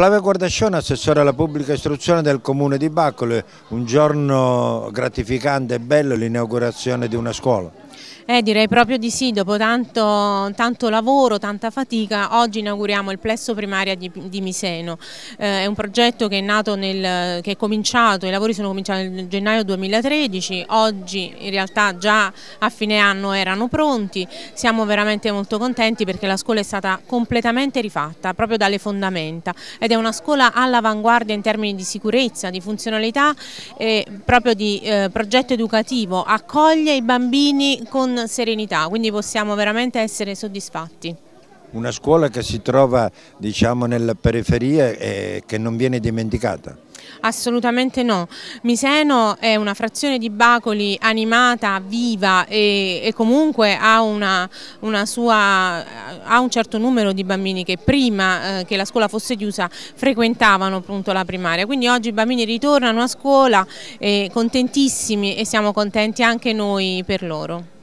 Flavio Guardascione, assessore alla pubblica istruzione del comune di Baccole, un giorno gratificante e bello l'inaugurazione di una scuola. Eh, direi proprio di sì, dopo tanto, tanto, lavoro, tanta fatica, oggi inauguriamo il plesso primaria di, di Miseno. Eh, è un progetto che è nato nel, che è cominciato, i lavori sono cominciati nel gennaio 2013, oggi in realtà già a fine anno erano pronti, siamo veramente molto contenti perché la scuola è stata completamente rifatta, proprio dalle fondamenta ed è una scuola all'avanguardia in termini di sicurezza, di funzionalità e proprio di eh, progetto educativo, accoglie i bambini con serenità, quindi possiamo veramente essere soddisfatti. Una scuola che si trova diciamo, nella periferia e che non viene dimenticata. Assolutamente no. Miseno è una frazione di Bacoli animata, viva e, e comunque ha, una, una sua, ha, un certo numero di bambini che prima eh, che la scuola fosse chiusa frequentavano appunto la primaria. Quindi oggi i bambini ritornano a scuola eh, contentissimi e siamo contenti anche noi per loro.